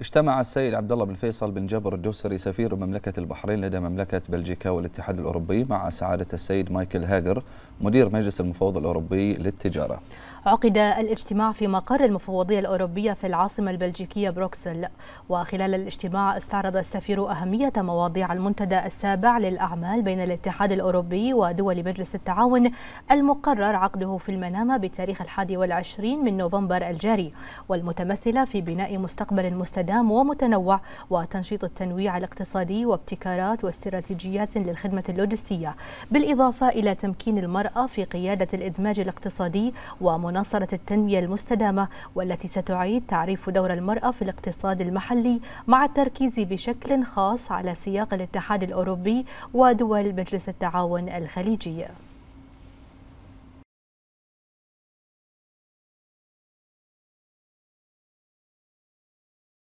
اجتمع السيد عبد الله بن فيصل بن جبر الدوسري سفير مملكة البحرين لدى مملكة بلجيكا والاتحاد الأوروبي مع سعادة السيد مايكل هاجر مدير مجلس المفوض الأوروبي للتجارة عقد الاجتماع في مقر المفوضية الأوروبية في العاصمة البلجيكية بروكسل وخلال الاجتماع استعرض السفير أهمية مواضيع المنتدى السابع للأعمال بين الاتحاد الأوروبي ودول مجلس التعاون المقرر عقده في المنامة بتاريخ الحادي والعشرين من نوفمبر الجاري والمتمثلة في بناء مستقبل مستدام استدام ومتنوع وتنشيط التنويع الاقتصادي وابتكارات واستراتيجيات للخدمة اللوجستية بالإضافة إلى تمكين المرأة في قيادة الإدماج الاقتصادي ومناصرة التنمية المستدامة والتي ستعيد تعريف دور المرأة في الاقتصاد المحلي مع التركيز بشكل خاص على سياق الاتحاد الأوروبي ودول مجلس التعاون الخليجي